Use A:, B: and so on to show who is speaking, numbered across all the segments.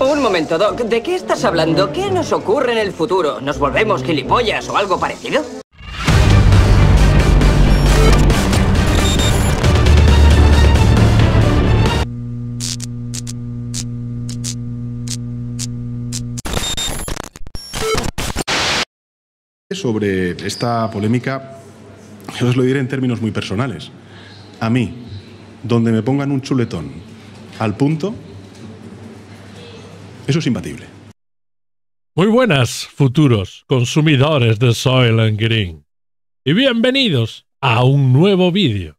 A: Un momento, Doc. ¿De qué estás hablando? ¿Qué nos ocurre en el futuro? ¿Nos volvemos gilipollas o algo parecido? Sobre esta polémica, yo os lo diré en términos muy personales. A mí, donde me pongan un chuletón al punto, eso es imbatible. Muy buenas, futuros consumidores de Soil and Green. Y bienvenidos a un nuevo vídeo.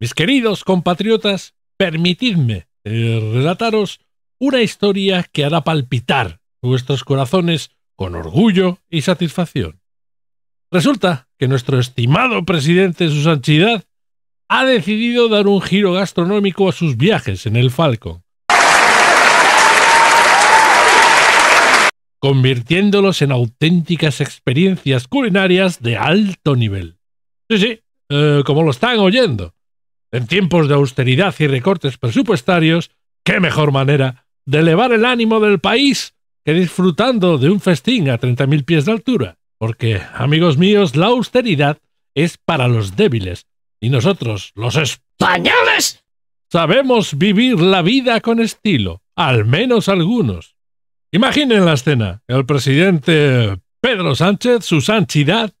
A: Mis queridos compatriotas, permitidme eh, relataros una historia que hará palpitar vuestros corazones con orgullo y satisfacción. Resulta que nuestro estimado presidente, su sanchidad, ha decidido dar un giro gastronómico a sus viajes en el Falcon, convirtiéndolos en auténticas experiencias culinarias de alto nivel. Sí, sí, eh, como lo están oyendo. En tiempos de austeridad y recortes presupuestarios, qué mejor manera de elevar el ánimo del país que disfrutando de un festín a 30.000 pies de altura. Porque, amigos míos, la austeridad es para los débiles. Y nosotros, los españoles, sabemos vivir la vida con estilo, al menos algunos. Imaginen la escena, el presidente Pedro Sánchez, su sanchidad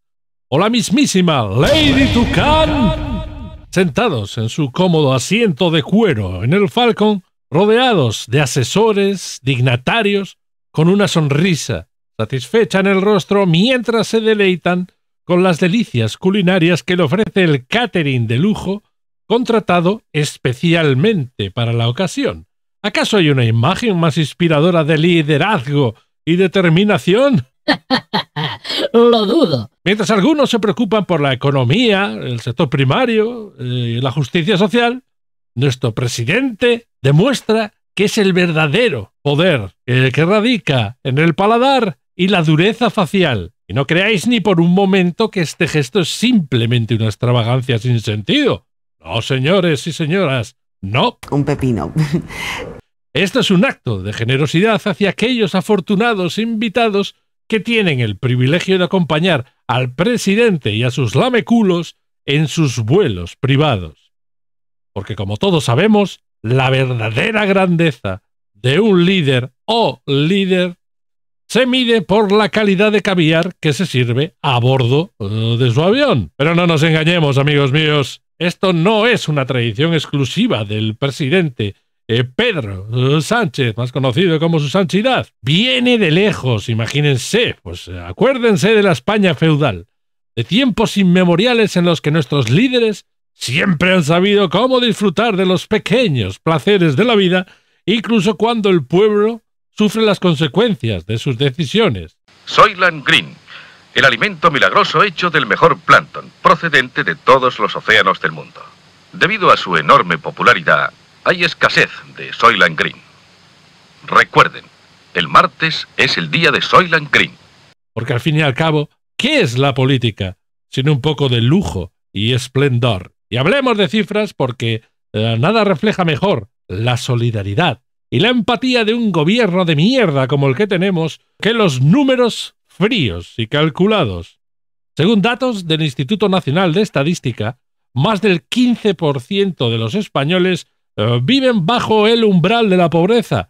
A: o la mismísima Lady Tucán, sentados en su cómodo asiento de cuero en el Falcon, rodeados de asesores, dignatarios, con una sonrisa satisfecha en el rostro mientras se deleitan con las delicias culinarias que le ofrece el catering de lujo contratado especialmente para la ocasión ¿Acaso hay una imagen más inspiradora de liderazgo y determinación? Lo dudo. Mientras algunos se preocupan por la economía, el sector primario eh, y la justicia social, nuestro presidente demuestra que es el verdadero poder, el que radica en el paladar y la dureza facial. Y no creáis ni por un momento que este gesto es simplemente una extravagancia sin sentido. No, señores y señoras, no. Un pepino. Esto es un acto de generosidad hacia aquellos afortunados invitados que tienen el privilegio de acompañar al presidente y a sus lameculos en sus vuelos privados. Porque como todos sabemos, la verdadera grandeza de un líder o líder se mide por la calidad de caviar que se sirve a bordo de su avión. Pero no nos engañemos, amigos míos, esto no es una tradición exclusiva del presidente eh, Pedro eh, Sánchez, más conocido como su Sanchidad, viene de lejos, imagínense, pues eh, acuérdense de la España feudal, de tiempos inmemoriales en los que nuestros líderes siempre han sabido cómo disfrutar de los pequeños placeres de la vida, incluso cuando el pueblo sufre las consecuencias de sus decisiones. Soyland Green, el alimento milagroso hecho del mejor plancton, procedente de todos los océanos del mundo. Debido a su enorme popularidad, hay escasez de Soylent Green. Recuerden, el martes es el día de Soylent Green. Porque al fin y al cabo, ¿qué es la política? sin un poco de lujo y esplendor. Y hablemos de cifras porque eh, nada refleja mejor la solidaridad y la empatía de un gobierno de mierda como el que tenemos que los números fríos y calculados. Según datos del Instituto Nacional de Estadística, más del 15% de los españoles eh, viven bajo el umbral de la pobreza.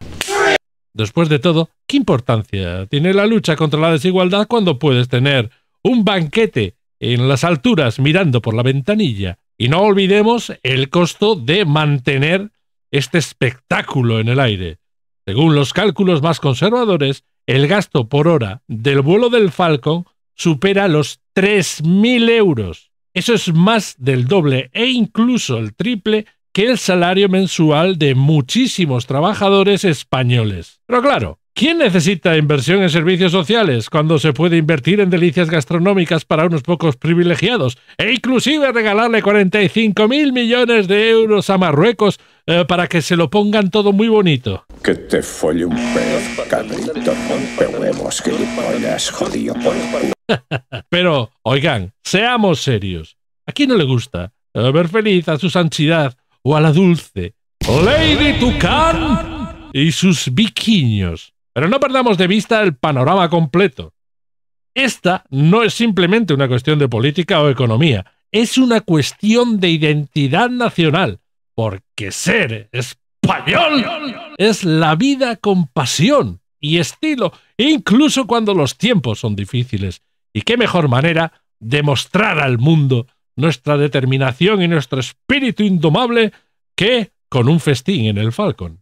A: Después de todo, ¿qué importancia tiene la lucha contra la desigualdad cuando puedes tener un banquete en las alturas mirando por la ventanilla? Y no olvidemos el costo de mantener este espectáculo en el aire. Según los cálculos más conservadores, el gasto por hora del vuelo del Falcon supera los 3.000 euros. Eso es más del doble e incluso el triple que el salario mensual de muchísimos trabajadores españoles. Pero claro, ¿Quién necesita inversión en servicios sociales cuando se puede invertir en delicias gastronómicas para unos pocos privilegiados e inclusive regalarle 45 mil millones de euros a Marruecos eh, para que se lo pongan todo muy bonito? Que te folle un Pero, oigan, seamos serios. ¿A quién no le gusta eh, ver feliz a su sanchidad o a la dulce Lady Tucán y sus viquiños Pero no perdamos de vista el panorama completo. Esta no es simplemente una cuestión de política o economía, es una cuestión de identidad nacional, porque ser español es la vida con pasión y estilo, incluso cuando los tiempos son difíciles. ¿Y qué mejor manera de mostrar al mundo nuestra determinación y nuestro espíritu indomable que con un festín en el Falcon.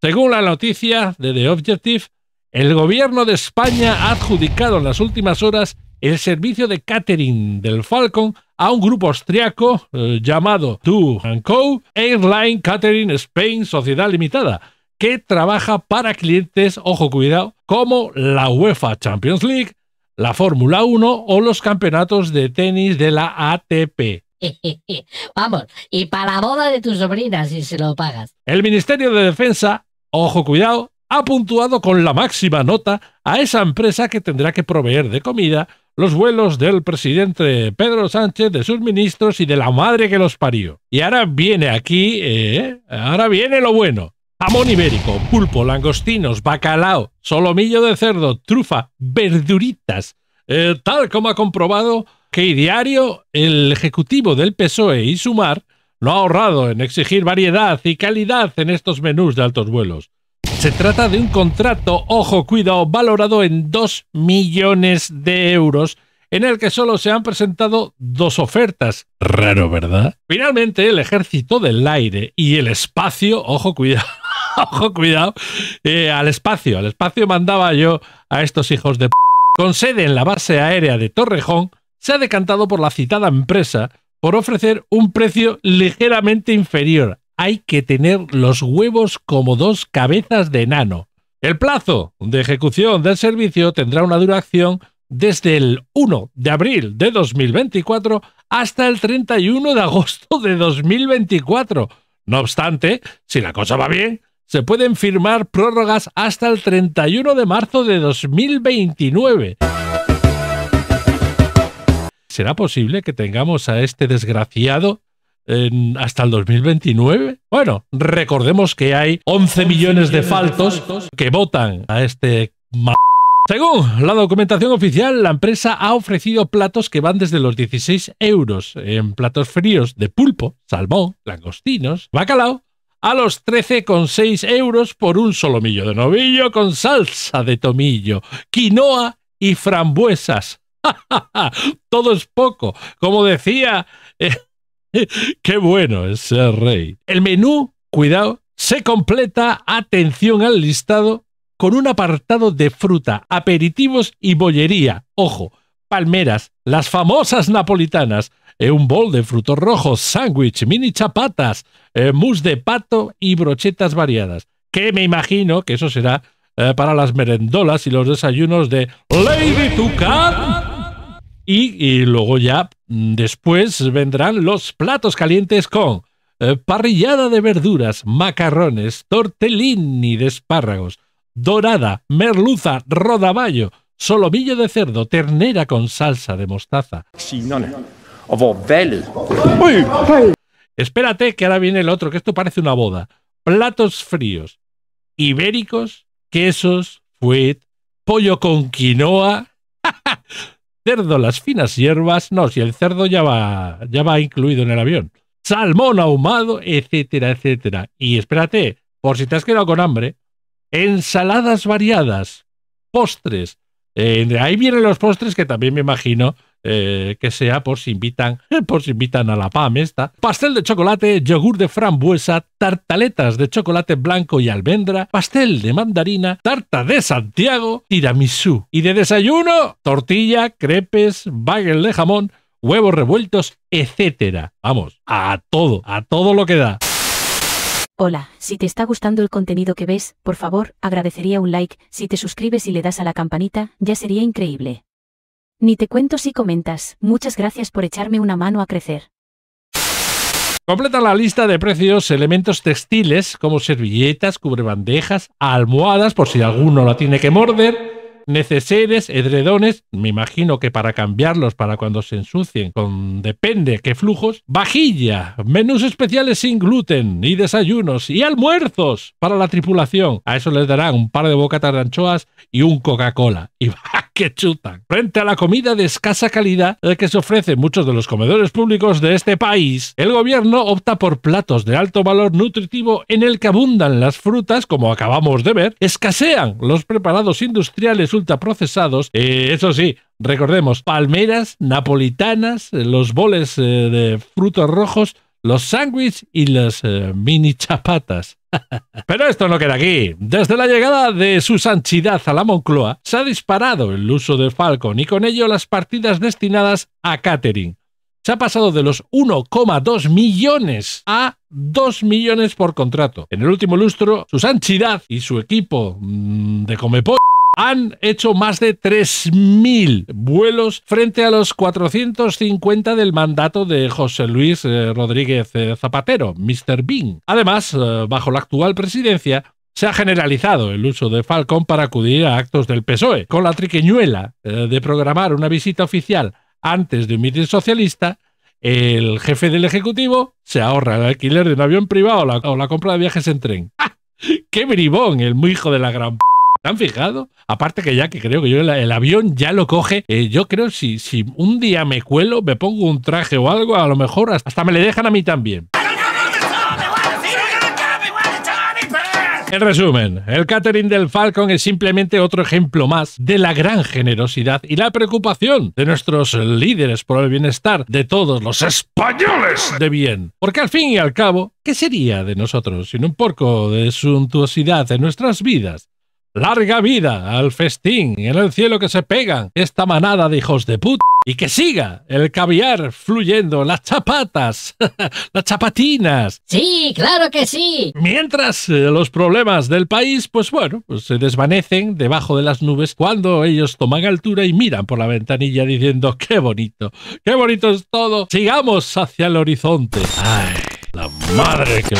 A: Según la noticia de The Objective, el gobierno de España ha adjudicado en las últimas horas el servicio de catering del Falcon a un grupo austriaco eh, llamado llamado and Co. Airline Catering Spain Sociedad Limitada, que trabaja para clientes, ojo cuidado, como la UEFA Champions League, la Fórmula 1 o los campeonatos de tenis de la ATP. Vamos, y para la boda de tu sobrina si se lo pagas. El Ministerio de Defensa, ojo cuidado, ha puntuado con la máxima nota a esa empresa que tendrá que proveer de comida los vuelos del presidente Pedro Sánchez, de sus ministros y de la madre que los parió. Y ahora viene aquí, eh, ahora viene lo bueno. Jamón ibérico, pulpo, langostinos, bacalao, solomillo de cerdo, trufa, verduritas. Eh, tal como ha comprobado que diario el ejecutivo del PSOE y Sumar no ha ahorrado en exigir variedad y calidad en estos menús de altos vuelos. Se trata de un contrato, ojo, cuidado, valorado en 2 millones de euros, en el que solo se han presentado dos ofertas. Raro, ¿verdad? Finalmente, el ejército del aire y el espacio, ojo, cuidado ojo, cuidado, eh, al espacio. Al espacio mandaba yo a estos hijos de con sede en la base aérea de Torrejón, se ha decantado por la citada empresa por ofrecer un precio ligeramente inferior. Hay que tener los huevos como dos cabezas de enano. El plazo de ejecución del servicio tendrá una duración desde el 1 de abril de 2024 hasta el 31 de agosto de 2024. No obstante, si la cosa va bien, se pueden firmar prórrogas hasta el 31 de marzo de 2029. ¿Será posible que tengamos a este desgraciado hasta el 2029? Bueno, recordemos que hay 11 millones de faltos que votan a este... Según la documentación oficial, la empresa ha ofrecido platos que van desde los 16 euros en platos fríos de pulpo, salmón, langostinos, bacalao, a los 13,6 euros por un solomillo de novillo con salsa de tomillo, quinoa y frambuesas. Todo es poco, como decía... Eh, qué bueno es ser rey. El menú, cuidado, se completa, atención al listado, con un apartado de fruta, aperitivos y bollería. Ojo, palmeras, las famosas napolitanas, eh, un bol de frutos rojos, sándwich, mini chapatas, eh, mousse de pato y brochetas variadas. Que me imagino que eso será eh, para las merendolas y los desayunos de Lady Tucán. Y, luego ya mm, después vendrán los platos calientes con parrillada de verduras, macarrones, tortellini de espárragos, dorada, merluza, rodaballo, solomillo de cerdo, ternera con salsa de mostaza. Sí, no, no. Espérate, que ahora viene el otro, que esto parece una boda. Platos fríos, ibéricos, quesos, fuet, pollo con quinoa, cerdo, las finas hierbas, no, si el cerdo ya va, ya va incluido en el avión, salmón ahumado, etcétera, etcétera. Y espérate, por si te has quedado con hambre, ensaladas variadas, postres. Eh, ahí vienen los postres que también me imagino eh, que sea por si invitan, por si invitan a la PAM esta. Pastel de chocolate, yogur de frambuesa, tartaletas de chocolate blanco y almendra, pastel de mandarina, tarta de Santiago, tiramisú. Y de desayuno, tortilla, crepes, bagel de jamón, huevos revueltos, etcétera. Vamos, a todo, a todo lo que da. Hola, si te está gustando el contenido que ves, por favor, agradecería un like, si te suscribes y le das a la campanita, ya sería increíble. Ni te cuento si comentas. Muchas gracias por echarme una mano a crecer. Completa la lista de precios elementos textiles como servilletas, cubrebandejas, almohadas por si alguno la tiene que morder, neceseres, edredones, me imagino que para cambiarlos para cuando se ensucien, con depende qué flujos, vajilla, menús especiales sin gluten y desayunos y almuerzos para la tripulación. A eso les darán un par de bocatas de anchoas y un Coca-Cola. Y que chutan. Frente a la comida de escasa calidad que se ofrece en muchos de los comedores públicos de este país, el gobierno opta por platos de alto valor nutritivo en el que abundan las frutas, como acabamos de ver, escasean los preparados industriales ultraprocesados, eh, eso sí, recordemos, palmeras, napolitanas, los boles eh, de frutos rojos, los sándwiches y las eh, mini chapatas. Pero esto no queda aquí. Desde la llegada de su sanchidad a la Moncloa, se ha disparado el uso de Falcon y con ello las partidas destinadas a catering. Se ha pasado de los 1,2 millones a 2 millones por contrato. En el último lustro, Susan sanchidad y su equipo mm, de Comepo han hecho más de 3.000 vuelos frente a los 450 del mandato de José Luis eh, Rodríguez eh, Zapatero, Mr. Bing. Además, eh, bajo la actual presidencia, se ha generalizado el uso de Falcon para acudir a actos del PSOE, con la triqueñuela de programar una visita oficial antes de un mitin socialista el jefe del Ejecutivo se ahorra el alquiler de un avión privado o la, compra de viajes en tren. ¡Ah! ¡Qué bribón! El muy hijo de la gran han fijado? Aparte que ya que creo que yo el, avión ya lo coge, eh, yo creo si, si un día me cuelo, me pongo un traje o algo, a lo mejor hasta me le dejan a mí también. En resumen, el catering del Falcon es simplemente otro ejemplo más de la gran generosidad y la preocupación de nuestros líderes por el bienestar de todos los españoles de bien. Porque al fin y al cabo, ¿qué sería de nosotros sin un poco de suntuosidad en nuestras vidas? Larga vida al festín, en el cielo que se pegan esta manada de hijos de puta. Y que siga el caviar fluyendo, las chapatas, las chapatinas. Sí, claro que sí. Mientras eh, los problemas del país, pues bueno, pues se desvanecen debajo de las nubes cuando ellos toman altura y miran por la ventanilla diciendo, qué bonito, qué bonito es todo. Sigamos hacia el horizonte. Ay, la madre que...